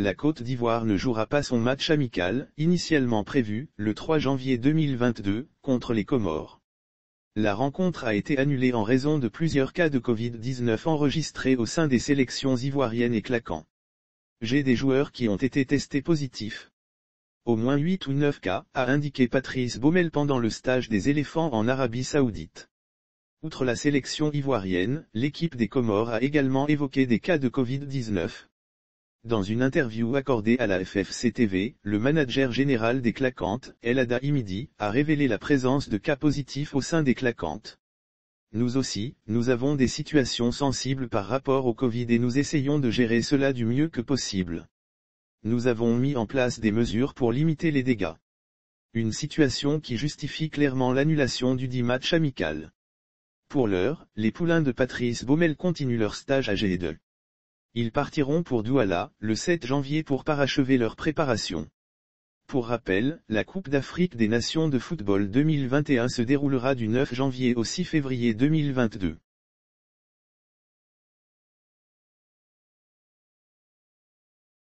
la Côte d'Ivoire ne jouera pas son match amical, initialement prévu, le 3 janvier 2022, contre les Comores. La rencontre a été annulée en raison de plusieurs cas de Covid-19 enregistrés au sein des sélections ivoiriennes et claquants. J'ai des joueurs qui ont été testés positifs. Au moins 8 ou 9 cas, a indiqué Patrice Baumel pendant le stage des éléphants en Arabie Saoudite. Outre la sélection ivoirienne, l'équipe des Comores a également évoqué des cas de Covid-19. Dans une interview accordée à la ffc le manager général des claquantes, Elada Imidi, a révélé la présence de cas positifs au sein des claquantes. Nous aussi, nous avons des situations sensibles par rapport au Covid et nous essayons de gérer cela du mieux que possible. Nous avons mis en place des mesures pour limiter les dégâts. Une situation qui justifie clairement l'annulation du dit match amical. Pour l'heure, les poulains de Patrice Baumel continuent leur stage à g ils partiront pour Douala, le 7 janvier pour parachever leurs préparation. Pour rappel, la Coupe d'Afrique des Nations de football 2021 se déroulera du 9 janvier au 6 février 2022.